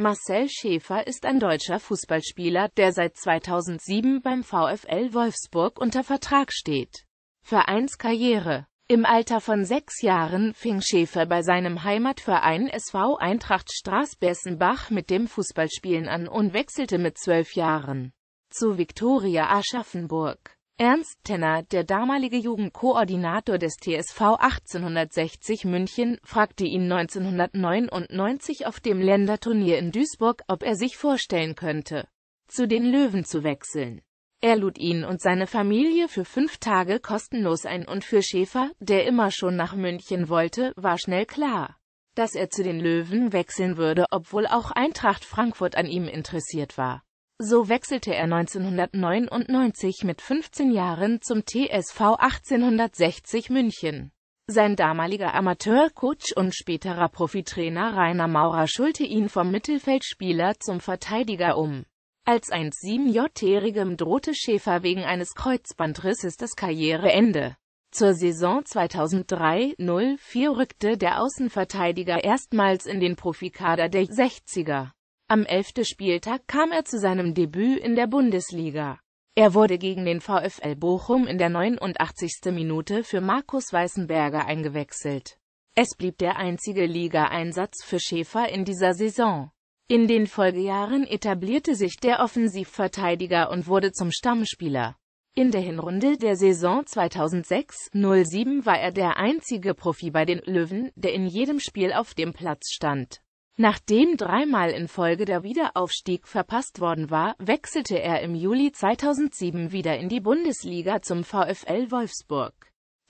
Marcel Schäfer ist ein deutscher Fußballspieler, der seit 2007 beim VfL Wolfsburg unter Vertrag steht. Vereinskarriere Im Alter von sechs Jahren fing Schäfer bei seinem Heimatverein SV Eintracht Straß-Bessenbach mit dem Fußballspielen an und wechselte mit zwölf Jahren zu Viktoria Aschaffenburg. Ernst Tenner, der damalige Jugendkoordinator des TSV 1860 München, fragte ihn 1999 auf dem Länderturnier in Duisburg, ob er sich vorstellen könnte, zu den Löwen zu wechseln. Er lud ihn und seine Familie für fünf Tage kostenlos ein und für Schäfer, der immer schon nach München wollte, war schnell klar, dass er zu den Löwen wechseln würde, obwohl auch Eintracht Frankfurt an ihm interessiert war. So wechselte er 1999 mit 15 Jahren zum TSV 1860 München. Sein damaliger Amateurcoach und späterer Profitrainer Rainer Maurer schulte ihn vom Mittelfeldspieler zum Verteidiger um. Als 1,7-Jährigem drohte Schäfer wegen eines Kreuzbandrisses das Karriereende. Zur Saison 2003-04 rückte der Außenverteidiger erstmals in den Profikader der 60er. Am elften Spieltag kam er zu seinem Debüt in der Bundesliga. Er wurde gegen den VfL Bochum in der 89. Minute für Markus Weißenberger eingewechselt. Es blieb der einzige Ligaeinsatz für Schäfer in dieser Saison. In den Folgejahren etablierte sich der Offensivverteidiger und wurde zum Stammspieler. In der Hinrunde der Saison 2006-07 war er der einzige Profi bei den Löwen, der in jedem Spiel auf dem Platz stand. Nachdem dreimal in Folge der Wiederaufstieg verpasst worden war, wechselte er im Juli 2007 wieder in die Bundesliga zum VfL Wolfsburg.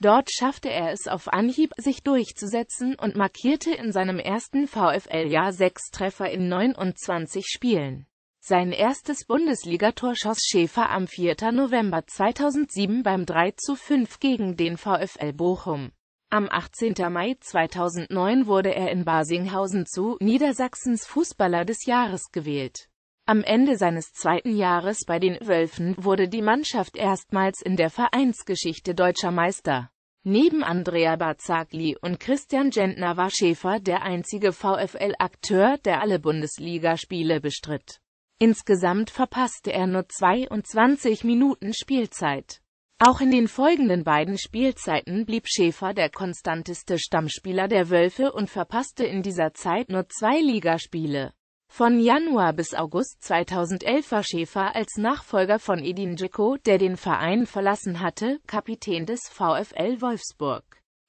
Dort schaffte er es auf Anhieb, sich durchzusetzen und markierte in seinem ersten VfL-Jahr sechs Treffer in 29 Spielen. Sein erstes Bundesligator schoss Schäfer am 4. November 2007 beim 3 zu 5 gegen den VfL Bochum. Am 18. Mai 2009 wurde er in Basinghausen zu Niedersachsens Fußballer des Jahres gewählt. Am Ende seines zweiten Jahres bei den Wölfen wurde die Mannschaft erstmals in der Vereinsgeschichte deutscher Meister. Neben Andrea Barzagli und Christian Gentner war Schäfer der einzige VfL-Akteur, der alle Bundesligaspiele bestritt. Insgesamt verpasste er nur 22 Minuten Spielzeit. Auch in den folgenden beiden Spielzeiten blieb Schäfer der konstanteste Stammspieler der Wölfe und verpasste in dieser Zeit nur zwei Ligaspiele. Von Januar bis August 2011 war Schäfer als Nachfolger von Edin Dzeko, der den Verein verlassen hatte, Kapitän des VfL Wolfsburg.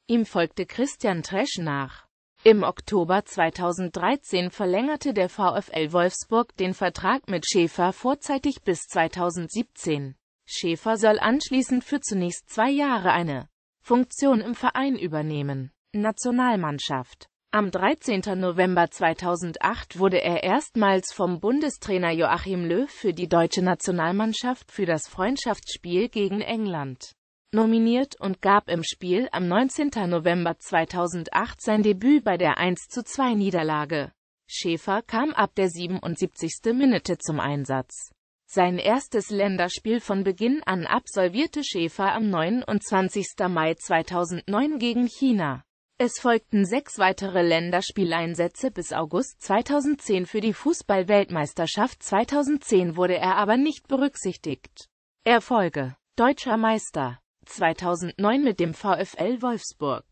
Ihm folgte Christian Tresch nach. Im Oktober 2013 verlängerte der VfL Wolfsburg den Vertrag mit Schäfer vorzeitig bis 2017. Schäfer soll anschließend für zunächst zwei Jahre eine Funktion im Verein übernehmen. Nationalmannschaft am 13. November 2008 wurde er erstmals vom Bundestrainer Joachim Löw für die deutsche Nationalmannschaft für das Freundschaftsspiel gegen England nominiert und gab im Spiel am 19. November 2008 sein Debüt bei der 1 2 Niederlage. Schäfer kam ab der 77. Minute zum Einsatz. Sein erstes Länderspiel von Beginn an absolvierte Schäfer am 29. Mai 2009 gegen China. Es folgten sechs weitere Länderspieleinsätze bis August 2010 für die Fußballweltmeisterschaft 2010 wurde er aber nicht berücksichtigt. Erfolge Deutscher Meister 2009 mit dem VfL Wolfsburg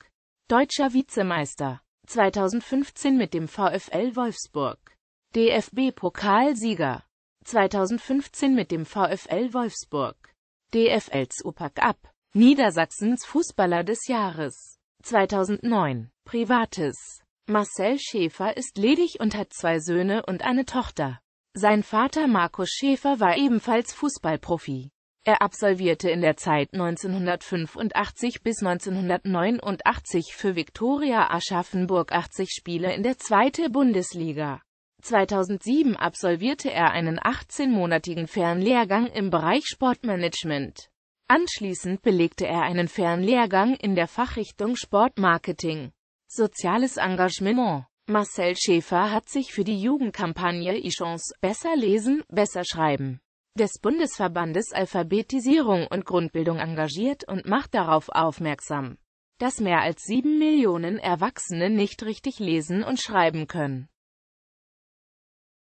Deutscher Vizemeister 2015 mit dem VfL Wolfsburg DFB-Pokalsieger 2015 mit dem VfL Wolfsburg. DFLs Upac ab. Niedersachsens Fußballer des Jahres. 2009. Privates. Marcel Schäfer ist ledig und hat zwei Söhne und eine Tochter. Sein Vater Markus Schäfer war ebenfalls Fußballprofi. Er absolvierte in der Zeit 1985 bis 1989 für Viktoria Aschaffenburg 80 Spiele in der zweiten Bundesliga. 2007 absolvierte er einen 18-monatigen Fernlehrgang im Bereich Sportmanagement. Anschließend belegte er einen Fernlehrgang in der Fachrichtung Sportmarketing. Soziales Engagement Marcel Schäfer hat sich für die Jugendkampagne E-Chance Besser lesen, besser schreiben des Bundesverbandes Alphabetisierung und Grundbildung engagiert und macht darauf aufmerksam, dass mehr als sieben Millionen Erwachsene nicht richtig lesen und schreiben können.